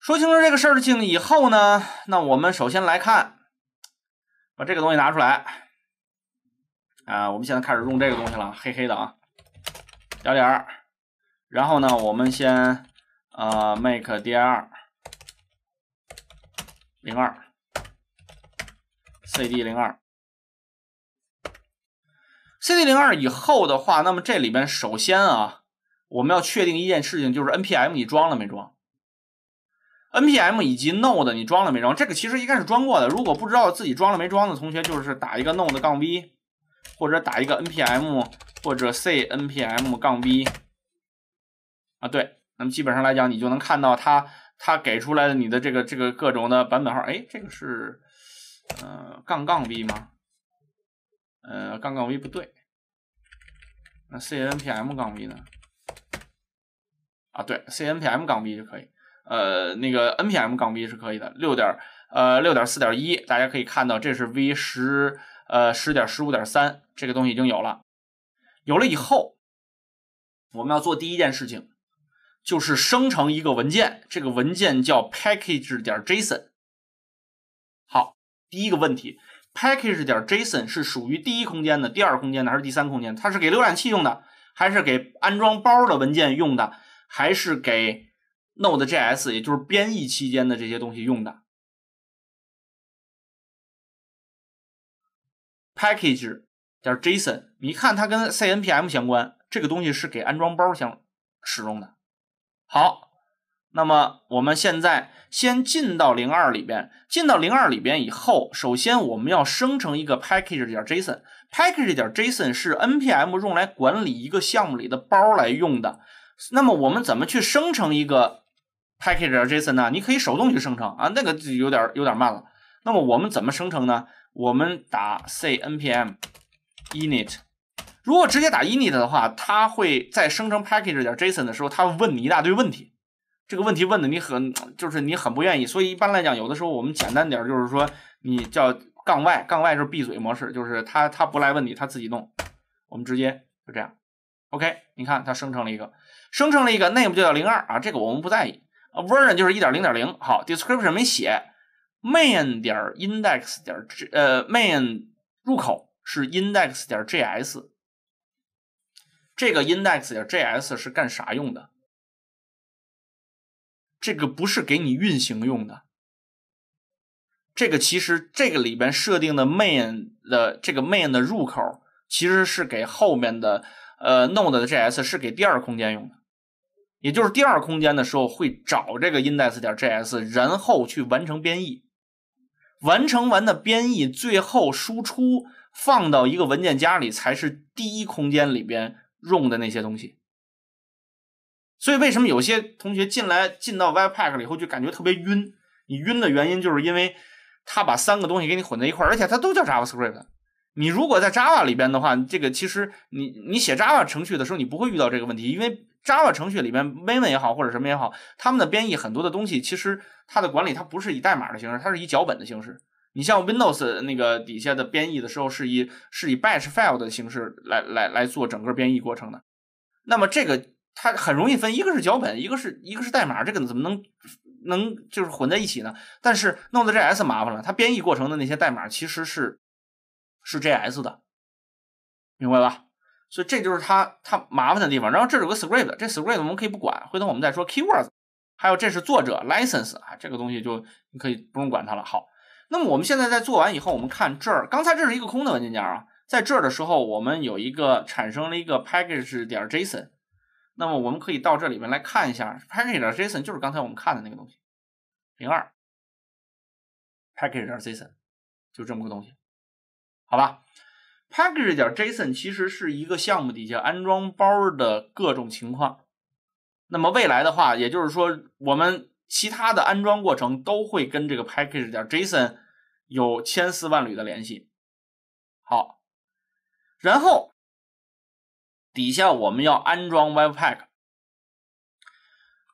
说清楚这个事情以后呢，那我们首先来看，把这个东西拿出来，啊，我们现在开始用这个东西了，黑黑的啊点点2然后呢，我们先啊，make d i 2零二，cd 零二，cd 零二以后的话，那么这里边首先啊，我们要确定一件事情，就是 npm 你装了没装？NPM 以及 Node 你装了没装？这个其实应该是装过的。如果不知道自己装了没装的同学，就是打一个 Node 杠 v，或者打一个 NPM 或者 C NPM 杠 v 啊。对，那么基本上来讲，你就能看到它它给出来的你的这个这个各种的版本号。哎，这个是呃杠杠 v 吗？呃，杠杠 v 不对。那 C NPM 杠 v 呢？啊，对，C NPM 杠 v 就可以。呃，那个 NPM 杠 b 是可以的，六点呃六点四点一，大家可以看到，这是 V 十呃十点十五点三，这个东西已经有了。有了以后，我们要做第一件事情，就是生成一个文件，这个文件叫 package 点 json。好，第一个问题，package 点 json 是属于第一空间的、第二空间的还是第三空间？它是给浏览器用的，还是给安装包的文件用的，还是给？Node.js 也就是编译期间的这些东西用的，package 点 json，你看它跟 cnpm 相关，这个东西是给安装包相使用的。好，那么我们现在先进到零二里边，进到零二里边以后，首先我们要生成一个 package 点 json，package 点 json 是 npm 用来管理一个项目里的包来用的。那么我们怎么去生成一个 package.json 呢？你可以手动去生成啊，那个就有点有点慢了。那么我们怎么生成呢？我们打 c npm init。如果直接打 init 的话，它会在生成 package.json 的时候，它问你一大堆问题。这个问题问的你很，就是你很不愿意。所以一般来讲，有的时候我们简单点，就是说你叫杠 y，杠 y 就是闭嘴模式，就是它它不来问你，它自己弄。我们直接就这样。OK，你看它生成了一个。生成了一个 name 就叫零二啊，这个我们不在意。version 就是一点零点零。好，description 没写。main 点 index 点呃 main 入口是 index 点 js。这个 index 点 js 是干啥用的？这个不是给你运行用的。这个其实这个里边设定的 main 的这个 main 的入口其实是给后面的呃 node 的 js 是给第二空间用的。也就是第二空间的时候，会找这个 index.js，点然后去完成编译。完成完的编译，最后输出放到一个文件夹里，才是第一空间里边用的那些东西。所以，为什么有些同学进来进到 webpack 了以后就感觉特别晕？你晕的原因就是因为他把三个东西给你混在一块儿，而且它都叫 JavaScript。你如果在 Java 里边的话，这个其实你你写 Java 程序的时候，你不会遇到这个问题，因为 Java 程序里面，Maven 也好，或者什么也好，他们的编译很多的东西，其实它的管理它不是以代码的形式，它是以脚本的形式。你像 Windows 那个底下的编译的时候，是以是以 Batch file 的形式来来来做整个编译过程的。那么这个它很容易分，一个是脚本，一个是一个是代码，这个怎么能能就是混在一起呢？但是弄得这 S 麻烦了，它编译过程的那些代码其实是是 JS 的，明白吧？所以这就是它它麻烦的地方。然后这儿有个 script，这 script 我们可以不管，回头我们再说。Keywords，还有这是作者，license 啊，这个东西就你可以不用管它了。好，那么我们现在在做完以后，我们看这儿，刚才这是一个空的文件夹啊。在这儿的时候，我们有一个产生了一个 package 点 json，那么我们可以到这里面来看一下 package 点 json 就是刚才我们看的那个东西，零二 package 点 json 就这么个东西，好吧？package.json 其实是一个项目底下安装包的各种情况。那么未来的话，也就是说我们其他的安装过程都会跟这个 package.json 有千丝万缕的联系。好，然后底下我们要安装 webpack，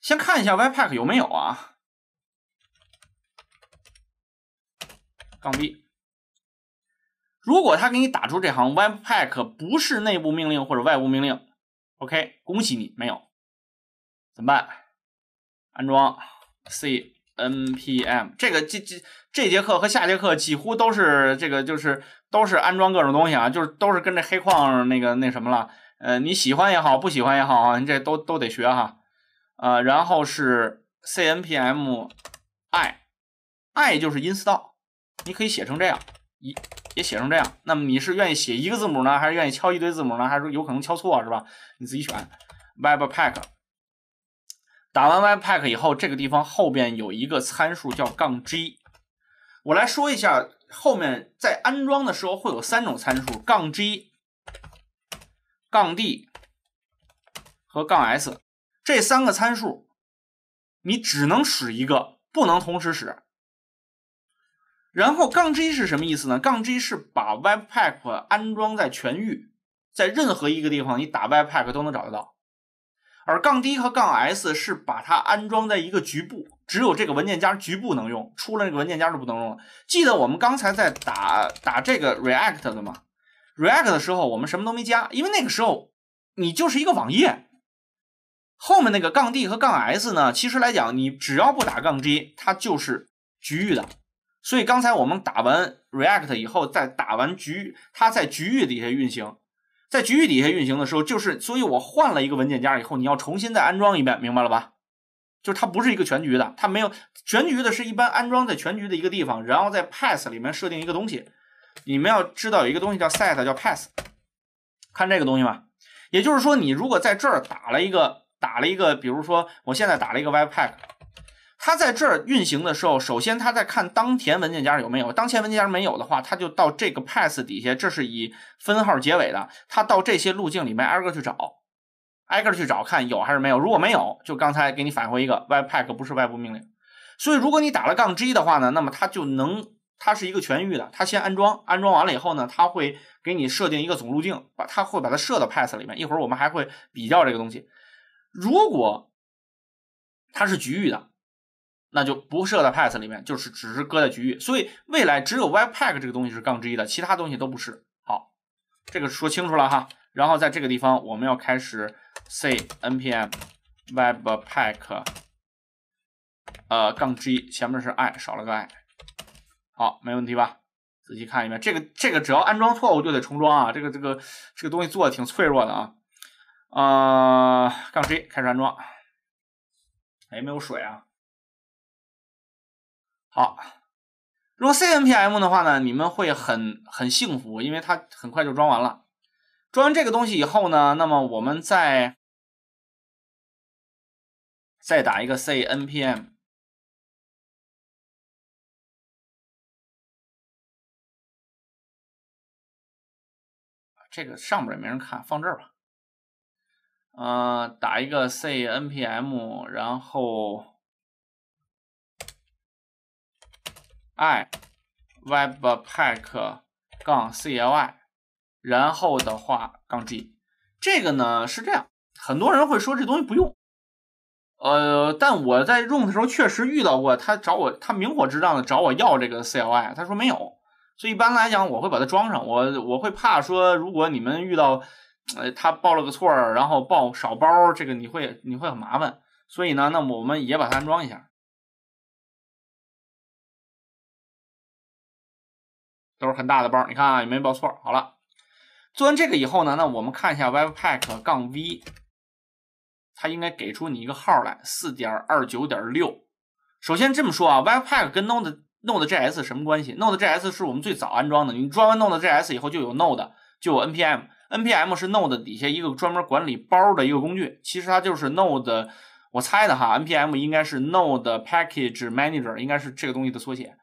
先看一下 webpack 有没有啊，杠 b。如果他给你打出这行 web pack 不是内部命令或者外部命令，OK，恭喜你没有，怎么办？安装 c npm 这个这这这节课和下节课几乎都是这个，就是都是安装各种东西啊，就是都是跟着黑框那个那什么了，呃，你喜欢也好，不喜欢也好啊，你这都都得学哈，呃，然后是 c npm i，i 就是 install，你可以写成这样一。也写成这样。那么你是愿意写一个字母呢，还是愿意敲一堆字母呢？还是说有可能敲错是吧？你自己选。Webpack 打完 Webpack 以后，这个地方后边有一个参数叫杠 g。我来说一下，后面在安装的时候会有三种参数：杠 g、杠 d 和杠 s。这三个参数你只能使一个，不能同时使。然后杠 G 是什么意思呢？杠 G 是把 Webpack 安装在全域，在任何一个地方你打 Webpack 都能找得到。而杠 D 和杠 S 是把它安装在一个局部，只有这个文件夹局部能用，出了那个文件夹就不能用了。记得我们刚才在打打这个 React 的吗？React 的时候我们什么都没加，因为那个时候你就是一个网页。后面那个杠 D 和杠 S 呢，其实来讲你只要不打杠 G，它就是局域的。所以刚才我们打完 React 以后，再打完局，它在局域底下运行，在局域底下运行的时候，就是所以我换了一个文件夹以后，你要重新再安装一遍，明白了吧？就是它不是一个全局的，它没有全局的是一般安装在全局的一个地方，然后在 path 里面设定一个东西。你们要知道有一个东西叫 set，叫 path，看这个东西吧。也就是说，你如果在这儿打了一个打了一个，比如说我现在打了一个 web pack。它在这儿运行的时候，首先它在看当前文件夹有没有，当前文件夹没有的话，它就到这个 path 底下，这是以分号结尾的，它到这些路径里面挨个去找，挨个去找看有还是没有。如果没有，就刚才给你返回一个 e b p a c k 不是外部命令。所以如果你打了杠 g 的话呢，那么它就能，它是一个全域的，它先安装，安装完了以后呢，它会给你设定一个总路径，把它会把它设到 path 里面。一会儿我们还会比较这个东西。如果它是局域的。那就不设在 paths 里面，就是只是搁在局域。所以未来只有 webpack 这个东西是杠之一的，其他东西都不是。好，这个说清楚了哈。然后在这个地方，我们要开始 c npm webpack，呃，杠之一前面是 i，少了个 i。好，没问题吧？仔细看一遍，这个这个只要安装错误就得重装啊。这个这个这个东西做的挺脆弱的啊。啊，杠之一开始安装。哎，没有水啊。好，如果 C N P M 的话呢，你们会很很幸福，因为它很快就装完了。装完这个东西以后呢，那么我们再再打一个 C N P M。这个上边也没人看，放这儿吧。嗯，打一个 C N P M，然后。i webpack 杠 c l i，然后的话杠 g，这个呢是这样，很多人会说这东西不用，呃，但我在用的时候确实遇到过，他找我，他明火执仗的找我要这个 c l i，他说没有，所以一般来讲我会把它装上，我我会怕说如果你们遇到，呃，他报了个错儿，然后报少包，这个你会你会很麻烦，所以呢，那么我们也把它安装一下。都是很大的包，你看啊，也没报错。好了，做完这个以后呢，那我们看一下 webpack 杠 v，它应该给出你一个号来，四点二九点六。首先这么说啊，webpack 跟 node node js 什么关系？node js 是我们最早安装的，你装完 node js 以后就有 node，就有 npm，npm 是 node 底下一个专门管理包的一个工具。其实它就是 node，我猜的哈，npm 应该是 node package manager，应该是这个东西的缩写。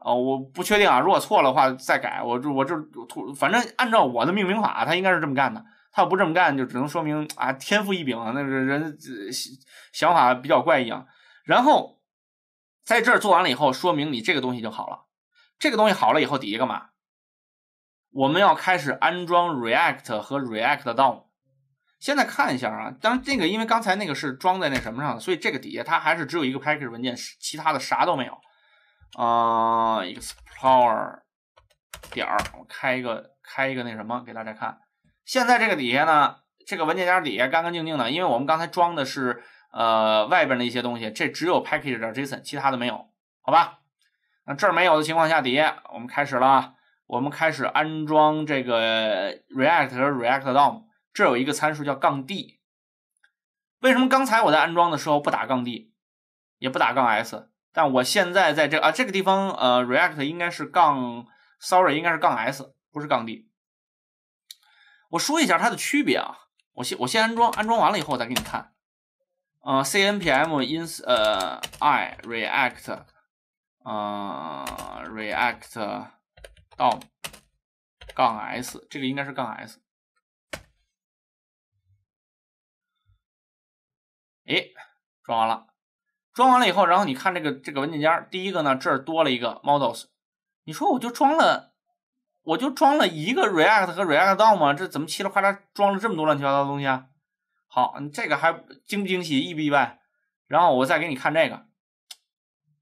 哦，我不确定啊，如果错了话再改。我我这图，反正按照我的命名法，他应该是这么干的。他要不这么干，就只能说明啊，天赋异禀啊，那人想法比较怪异啊。然后在这儿做完了以后，说明你这个东西就好了。这个东西好了以后，底下干嘛？我们要开始安装 React 和 React DOM。现在看一下啊，当这个因为刚才那个是装在那什么上的，所以这个底下它还是只有一个 package 文件，其他的啥都没有。啊，Explorer 点儿，我开一个，开一个那什么，给大家看。现在这个底下呢，这个文件夹底下干干净净的，因为我们刚才装的是呃外边的一些东西，这只有 package.json，其他的没有，好吧？那这儿没有的情况下底下，我们开始了，我们开始安装这个 React 和 React DOM。这有一个参数叫杠 d，为什么刚才我在安装的时候不打杠 d，也不打杠 s？但我现在在这啊这个地方呃，React 应该是杠，sorry 应该是杠 S，不是杠 D。我说一下它的区别啊，我先我先安装，安装完了以后我再给你看。呃，C N P M ins 呃，I React，呃，React dom 杠 S，这个应该是杠 S。诶，装完了。装完了以后，然后你看这个这个文件夹，第一个呢，这儿多了一个 models。你说我就装了，我就装了一个 react 和 react 道吗？这怎么七里八里装了这么多乱七八糟的东西啊？好，你这个还惊不惊喜，意不意外？然后我再给你看这个，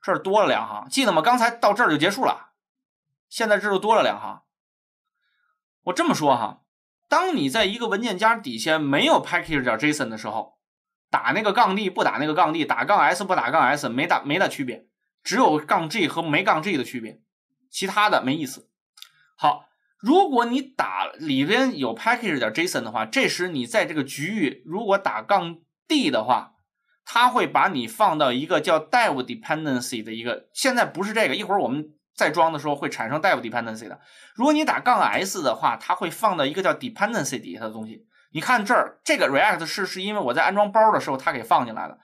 这儿多了两行，记得吗？刚才到这儿就结束了，现在这就多了两行。我这么说哈，当你在一个文件夹底下没有 package.json 点的时候。打那个杠 D 不打那个杠 D，打杠 S 不打杠 S，没打没大区别，只有杠 G 和没杠 G 的区别，其他的没意思。好，如果你打里边有 package 点 Jason 的话，这时你在这个局域如果打杠 D 的话，它会把你放到一个叫 dev dependency 的一个，现在不是这个，一会儿我们再装的时候会产生 dev dependency 的。如果你打杠 S 的话，它会放到一个叫 dependency 底下的东西。你看这儿，这个 React 是是因为我在安装包的时候它给放进来了。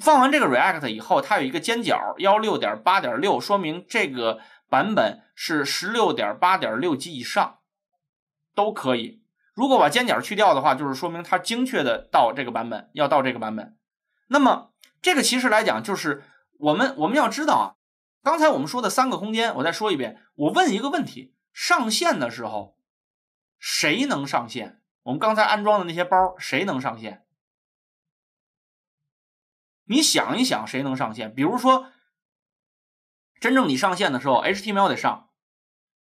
放完这个 React 以后，它有一个尖角幺六点八点六，说明这个版本是十六点八点六及以上都可以。如果把尖角去掉的话，就是说明它精确的到这个版本，要到这个版本。那么这个其实来讲，就是我们我们要知道啊，刚才我们说的三个空间，我再说一遍。我问一个问题：上线的时候，谁能上线？我们刚才安装的那些包，谁能上线？你想一想，谁能上线？比如说，真正你上线的时候，HTML 得上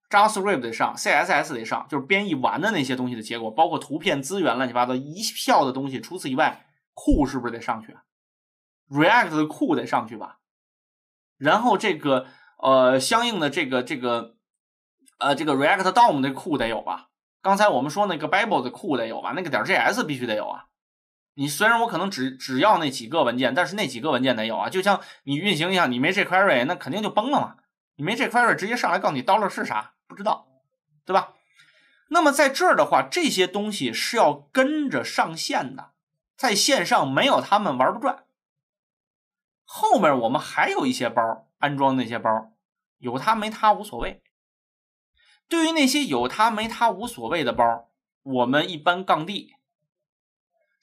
，JavaScript 得上，CSS 得上，就是编译完的那些东西的结果，包括图片资源、乱七八糟一票的东西。除此以外，库是不是得上去？React 的库得上去吧？然后这个呃，相应的这个这个呃，这个 React DOM 的库得有吧？刚才我们说那个 Bible 的库得有吧？那个点 JS 必须得有啊。你虽然我可能只只要那几个文件，但是那几个文件得有啊。就像你运行一下，你没这 q u e r y 那肯定就崩了嘛。你没这 q u e r y 直接上来告诉你 dollar 是啥，不知道，对吧？那么在这儿的话，这些东西是要跟着上线的，在线上没有他们玩不转。后面我们还有一些包，安装那些包，有它没它无所谓。对于那些有它没它无所谓的包，我们一般杠 D。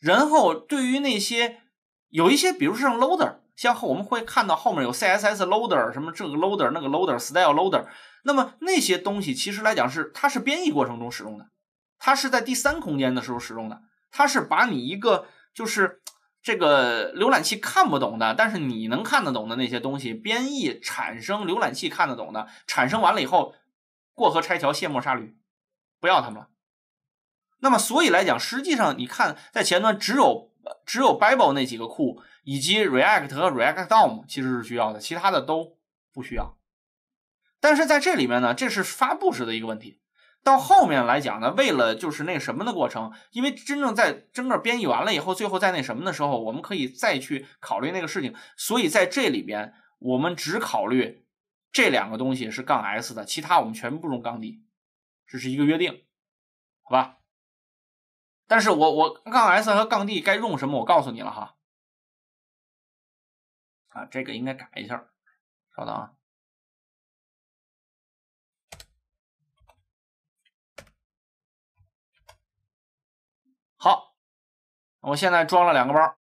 然后，对于那些有一些，比如像 loader，像我们会看到后面有 CSS loader 什么这个 loader、那个 loader、style loader，那么那些东西其实来讲是它是编译过程中使用的，它是在第三空间的时候使用的，它是把你一个就是这个浏览器看不懂的，但是你能看得懂的那些东西编译产生浏览器看得懂的，产生完了以后。过河拆桥，卸磨杀驴，不要他们了。那么，所以来讲，实际上你看，在前端只有只有 Babel 那几个库，以及 React 和 React DOM 其实是需要的，其他的都不需要。但是在这里面呢，这是发布时的一个问题。到后面来讲呢，为了就是那什么的过程，因为真正在整个编译完了以后，最后在那什么的时候，我们可以再去考虑那个事情。所以在这里边，我们只考虑。这两个东西是杠 S 的，其他我们全部用杠 D，这是一个约定，好吧？但是我我杠 S 和杠 D 该用什么我告诉你了哈。啊，这个应该改一下，稍等啊。好，我现在装了两个包。